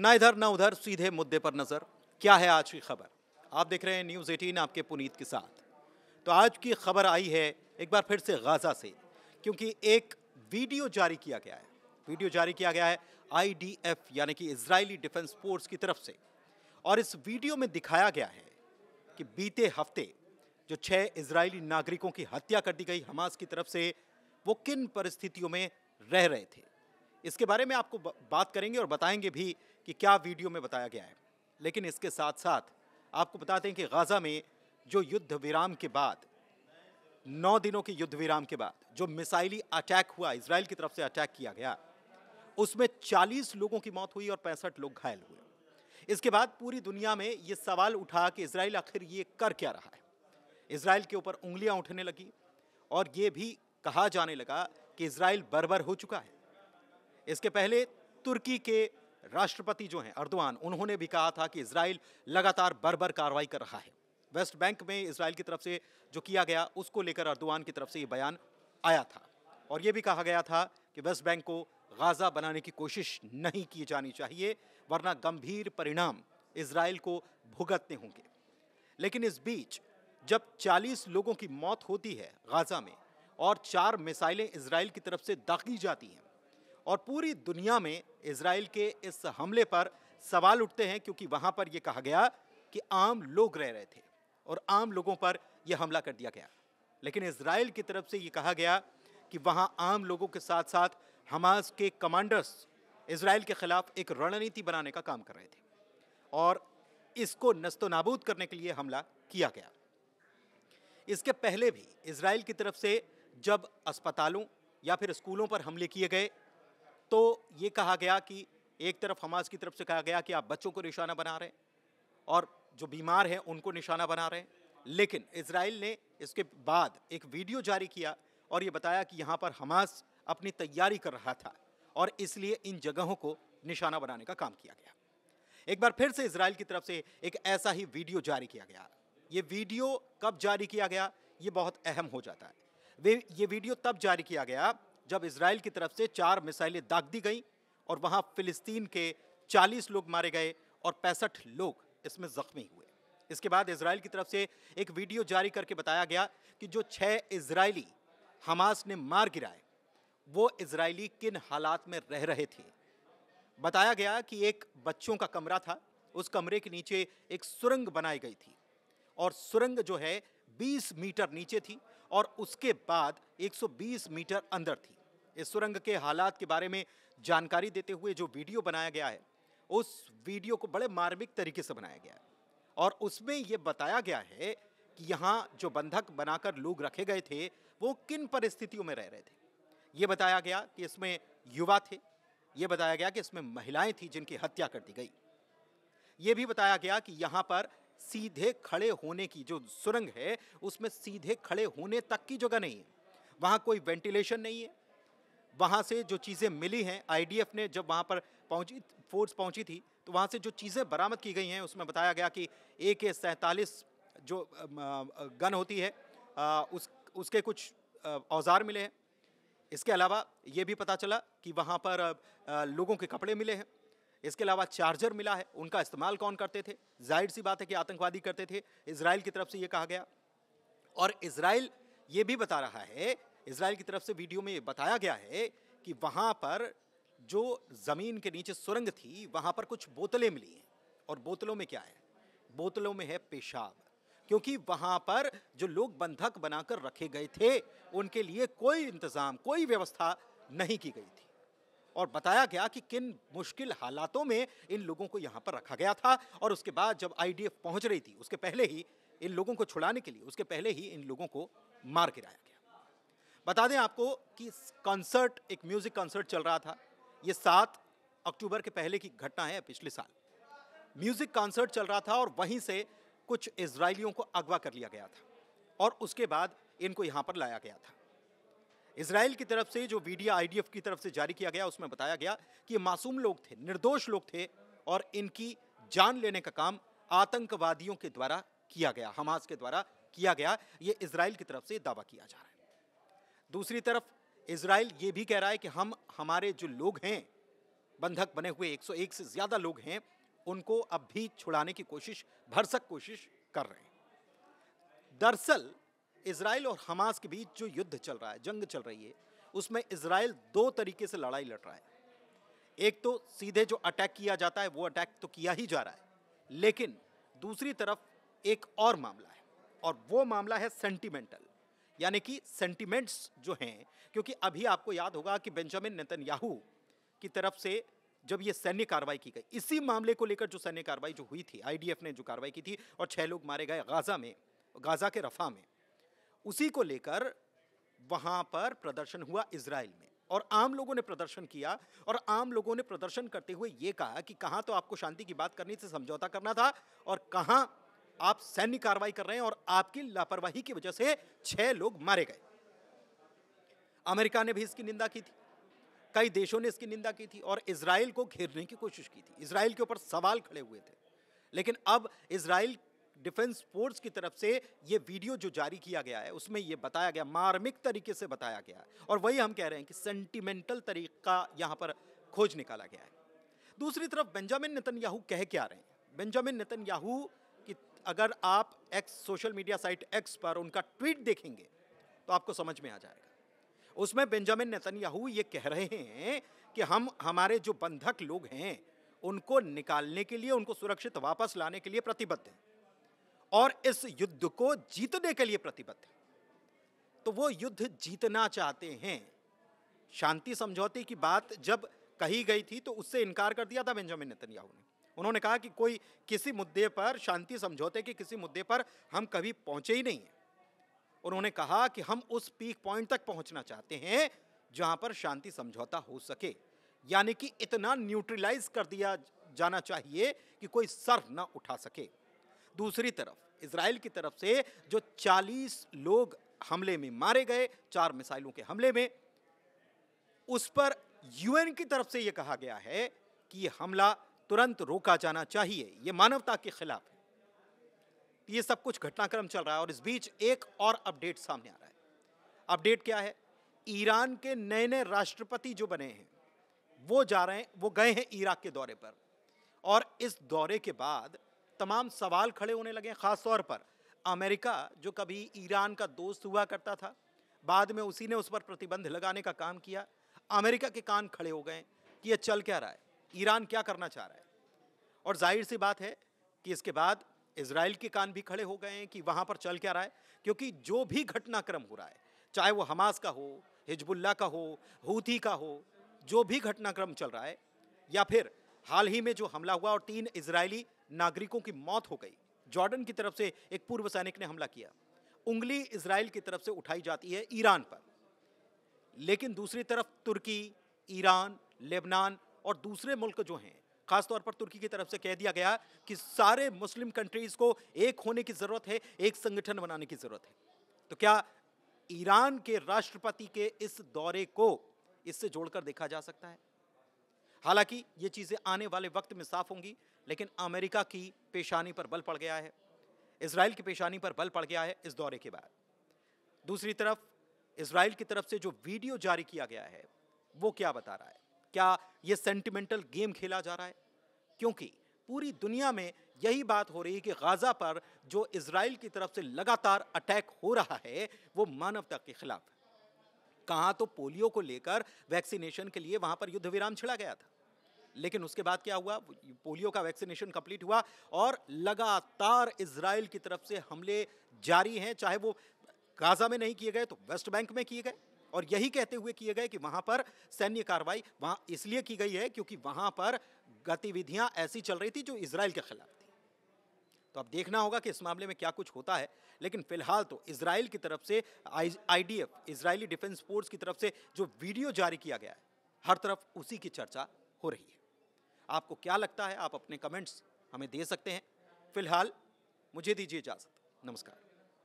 ना इधर ना उधर सीधे मुद्दे पर नज़र क्या है आज की खबर आप देख रहे हैं न्यूज़ एटीन आपके पुनीत के साथ तो आज की खबर आई है एक बार फिर से गाज़ा से क्योंकि एक वीडियो जारी किया गया है वीडियो जारी किया गया है आईडीएफ यानी कि इसराइली डिफेंस फोर्स की तरफ से और इस वीडियो में दिखाया गया है कि बीते हफ्ते जो छः इसराइली नागरिकों की हत्या कर दी गई हमास की तरफ से वो किन परिस्थितियों में रह रहे थे इसके बारे में आपको बात करेंगे और बताएंगे भी कि क्या वीडियो में बताया गया है लेकिन इसके साथ साथ आपको बताते हैं कि गाज़ा में जो युद्ध विराम के बाद नौ दिनों के युद्ध विराम के बाद जो मिसाइली अटैक हुआ इसराइल की तरफ से अटैक किया गया उसमें 40 लोगों की मौत हुई और पैंसठ लोग घायल हुए इसके बाद पूरी दुनिया में ये सवाल उठा कि इसराइल आखिर ये कर क्या रहा है इसराइल के ऊपर उंगलियां उठने लगी और ये भी कहा जाने लगा कि इसराइल बर्बर हो चुका है इसके पहले तुर्की के राष्ट्रपति जो हैं अर्दवान उन्होंने भी कहा था कि इसराइल लगातार बर्बर कार्रवाई कर रहा है वेस्ट बैंक में इसराइल की तरफ से जो किया गया उसको लेकर अर्दवान की तरफ से ये बयान आया था और ये भी कहा गया था कि वेस्ट बैंक को गाज़ा बनाने की कोशिश नहीं की जानी चाहिए वरना गंभीर परिणाम इसराइल को भुगतने होंगे लेकिन इस बीच जब 40 लोगों की मौत होती है गाज़ा में और चार मिसाइलें इसराइल की तरफ से दागी जाती हैं और पूरी दुनिया में इसराइल के इस हमले पर सवाल उठते हैं क्योंकि वहां पर यह कहा गया कि आम लोग रह रहे थे और आम लोगों पर यह हमला कर दिया गया लेकिन इसराइल की तरफ से ये कहा गया कि वहाँ आम लोगों के साथ साथ हमास के कमांडर्स इसराइल के ख़िलाफ़ एक रणनीति बनाने का काम कर रहे थे और इसको नस्तो नाबूद करने के लिए हमला किया गया इसके पहले भी इसराइल की तरफ से जब अस्पतालों या फिर स्कूलों पर हमले किए गए तो ये कहा गया कि एक तरफ हमास की तरफ से कहा गया कि आप बच्चों को निशाना बना रहे हैं और जो बीमार हैं उनको निशाना बना रहे हैं लेकिन इसराइल ने इसके बाद एक वीडियो जारी किया और ये बताया कि यहाँ पर हमास अपनी तैयारी कर रहा था और इसलिए इन जगहों को निशाना बनाने का काम किया गया एक बार फिर से इसराइल की तरफ से एक ऐसा ही वीडियो जारी किया गया ये वीडियो कब जारी किया गया ये बहुत अहम हो जाता है वे ये वीडियो तब जारी किया गया जब इसराइल की तरफ से चार मिसाइलें दाग दी गई और वहाँ फिलिस्तीन के चालीस लोग मारे गए और पैंसठ लोग इसमें ज़ख्मी हुए इसके बाद इसराइल की तरफ से एक वीडियो जारी करके बताया गया कि जो छः इसराइली हमास ने मार गिराए वो इसराइली किन हालात में रह रहे थे बताया गया कि एक बच्चों का कमरा था उस कमरे के नीचे एक सुरंग बनाई गई थी और सुरंग जो है 20 मीटर नीचे थी और उसके बाद 120 मीटर अंदर थी इस सुरंग के हालात के बारे में जानकारी देते हुए जो वीडियो बनाया गया है उस वीडियो को बड़े मार्मिक तरीके से बनाया गया है और उसमें ये बताया गया है कि यहाँ जो बंधक बनाकर लोग रखे गए थे वो किन परिस्थितियों में रह रहे थे ये बताया गया कि इसमें युवा थे ये बताया गया कि इसमें महिलाएं थी जिनकी हत्या कर दी गई ये भी बताया गया कि यहाँ पर सीधे खड़े होने की जो सुरंग है उसमें सीधे खड़े होने तक की जगह नहीं है वहाँ कोई वेंटिलेशन नहीं है वहाँ से जो चीज़ें मिली हैं आईडीएफ ने जब वहाँ पर पहुँची फोर्स पहुँची थी तो वहाँ से जो चीज़ें बरामद की गई हैं उसमें बताया गया कि ए के सैंतालीस जो गन होती है उस उसके कुछ औजार मिले हैं इसके अलावा ये भी पता चला कि वहाँ पर लोगों के कपड़े मिले हैं इसके अलावा चार्जर मिला है उनका इस्तेमाल कौन करते थे जाहिर सी बात है कि आतंकवादी करते थे इसराइल की तरफ से ये कहा गया और इसराइल ये भी बता रहा है इसराइल की तरफ से वीडियो में बताया गया है कि वहाँ पर जो ज़मीन के नीचे सुरंग थी वहाँ पर कुछ बोतलें मिली हैं और बोतलों में क्या है बोतलों में है पेशाब क्योंकि वहाँ पर जो लोग बंधक बनाकर रखे गए थे उनके लिए कोई इंतज़ाम कोई व्यवस्था नहीं की गई थी और बताया गया कि किन मुश्किल हालातों में इन लोगों को यहाँ पर रखा गया था और उसके बाद जब आईडीएफ पहुँच रही थी उसके पहले ही इन लोगों को छुड़ाने के लिए उसके पहले ही इन लोगों को मार गिराया गया बता दें आपको कि कंसर्ट एक म्यूज़िक कंसर्ट चल रहा था ये सात अक्टूबर के पहले की घटना है पिछले साल म्यूज़िक कंसर्ट चल रहा था और वहीं से कुछ इसराइलियों को अगवा कर लिया गया था और उसके बाद इनको यहाँ पर लाया गया था इसराइल की तरफ से जो वीडिया आईडीएफ की तरफ से जारी किया गया उसमें बताया गया कि ये मासूम लोग थे निर्दोष लोग थे और इनकी जान लेने का काम आतंकवादियों के द्वारा किया गया हमास के द्वारा किया गया ये इसराइल की तरफ से दावा किया जा रहा है दूसरी तरफ इसराइल ये भी कह रहा है कि हम हमारे जो लोग हैं बंधक बने हुए 101 से ज़्यादा लोग हैं उनको अब भी छुड़ाने की कोशिश भरसक कोशिश कर रहे हैं दरअसल इसराइल और हमास के बीच जो युद्ध चल रहा है जंग चल रही है उसमें इसराइल दो तरीके से लड़ाई लड़ रहा है एक तो सीधे जो अटैक किया जाता है वो अटैक तो किया ही जा रहा है लेकिन दूसरी तरफ एक और मामला है और वो मामला है सेंटिमेंटल यानी कि सेंटिमेंट्स जो हैं क्योंकि अभी आपको याद होगा कि बेंजामिन नेतन्याहू की तरफ से जब ये सैन्य कार्रवाई की गई इसी मामले को लेकर जो सैन्य कार्रवाई जो हुई थी आईडीएफ ने जो कार्रवाई की थी और छः लोग मारे गए गाज़ा में गाज़ा के रफ़ा में उसी को लेकर वहाँ पर प्रदर्शन हुआ इसराइल में और आम लोगों ने प्रदर्शन किया और आम लोगों ने प्रदर्शन करते हुए ये कहा कि कहाँ तो आपको शांति की बात करनी थी समझौता करना था और कहाँ आप सैन्य कार्रवाई कर रहे हैं और आपकी लापरवाही की वजह से छह लोग मारे गए अमेरिका ने भी इसकी निंदा की थी कई देशों ने इसकी निंदा की थी और इसराइल को घेरने की कोशिश की थी इसराइल के ऊपर सवाल खड़े हुए थे लेकिन अब इसराइल डिफेंस फोर्स की तरफ से ये वीडियो जो जारी किया गया है उसमें ये बताया गया मार्मिक तरीके से बताया गया है और वही हम कह रहे हैं कि सेंटिमेंटल तरीका यहाँ पर खोज निकाला गया है दूसरी तरफ बेंजामिन नितिन कह क्या रहे हैं बेंजामिन नितिन अगर आप X social media site X पर उनका ट्वीट देखेंगे तो आपको समझ में आ जाएगा उसमें बेंजामिन नेतन्याहू ये कह रहे हैं कि हम हमारे जो बंधक लोग हैं उनको निकालने के लिए उनको सुरक्षित वापस लाने के लिए प्रतिबद्ध हैं और इस युद्ध को जीतने के लिए प्रतिबद्ध हैं तो वो युद्ध जीतना चाहते हैं शांति समझौते की बात जब कही गई थी तो उससे इनकार कर दिया था बेंजामिन नेतन्याहू ने उन्होंने कहा कि कोई किसी मुद्दे पर शांति समझौते के किसी मुद्दे पर हम कभी पहुंचे ही नहीं हैं उन्होंने कहा कि हम उस पीक पॉइंट तक पहुंचना चाहते हैं जहां पर शांति समझौता हो सके यानी कि इतना न्यूट्रलाइज कर दिया जाना चाहिए कि कोई सर ना उठा सके दूसरी तरफ इसराइल की तरफ से जो 40 लोग हमले में मारे गए चार मिसाइलों के हमले में उस पर यूएन की तरफ से यह कहा गया है कि यह हमला तुरंत रोका जाना चाहिए ये मानवता के खिलाफ है ये सब कुछ घटनाक्रम चल रहा है और इस बीच एक और अपडेट सामने आ रहा है अपडेट क्या है ईरान के नए नए राष्ट्रपति जो बने हैं वो जा रहे हैं वो गए हैं इराक के दौरे पर और इस दौरे के बाद तमाम सवाल खड़े होने लगे ख़ास तौर पर अमेरिका जो कभी ईरान का दोस्त हुआ करता था बाद में उसी ने उस पर प्रतिबंध लगाने का काम किया अमेरिका के कान खड़े हो गए कि यह चल क्या रहा है ईरान क्या करना चाह रहा है और जाहिर सी बात है कि इसके बाद इसराइल के कान भी खड़े हो गए हैं कि वहाँ पर चल क्या रहा है क्योंकि जो भी घटनाक्रम हो रहा है चाहे वो हमास का हो हिजबुल्ला का हो हूथी का हो जो भी घटनाक्रम चल रहा है या फिर हाल ही में जो हमला हुआ और तीन इसराइली नागरिकों की मौत हो गई जॉर्डन की तरफ से एक पूर्व सैनिक ने हमला किया उंगली इसराइल की तरफ से उठाई जाती है ईरान पर लेकिन दूसरी तरफ तुर्की ईरान लेबनान और दूसरे मुल्क जो हैं खासतौर पर तुर्की की तरफ से कह दिया गया कि सारे मुस्लिम कंट्रीज को एक होने की ज़रूरत है एक संगठन बनाने की ज़रूरत है तो क्या ईरान के राष्ट्रपति के इस दौरे को इससे जोड़कर देखा जा सकता है हालांकि ये चीज़ें आने वाले वक्त में साफ होंगी लेकिन अमेरिका की पेशानी पर बल पड़ गया है इसराइल की पेशानी पर बल पड़ गया है इस दौरे के बाद दूसरी तरफ इसराइल की तरफ से जो वीडियो जारी किया गया है वो क्या बता रहा है क्या ये सेंटिमेंटल गेम खेला जा रहा है क्योंकि पूरी दुनिया में यही बात हो रही है कि गाज़ा पर जो इसराइल की तरफ से लगातार अटैक हो रहा है वो मानवता के खिलाफ है कहाँ तो पोलियो को लेकर वैक्सीनेशन के लिए वहाँ पर युद्ध विराम छिड़ा गया था लेकिन उसके बाद क्या हुआ पोलियो का वैक्सीनेशन कंप्लीट हुआ और लगातार इसराइल की तरफ से हमले जारी हैं चाहे वो गाज़ा में नहीं किए गए तो वेस्ट बैंक में किए गए और यही कहते हुए किए गए कि वहाँ पर सैन्य कार्रवाई वहाँ इसलिए की गई है क्योंकि वहाँ पर गतिविधियाँ ऐसी चल रही थी जो इसराइल के खिलाफ थी तो अब देखना होगा कि इस मामले में क्या कुछ होता है लेकिन फिलहाल तो इसराइल की तरफ से एफ इसराइली डिफेंस फोर्स की तरफ से जो वीडियो जारी किया गया है हर तरफ उसी की चर्चा हो रही है आपको क्या लगता है आप अपने कमेंट्स हमें दे सकते हैं फिलहाल मुझे दीजिए इजाज़त नमस्कार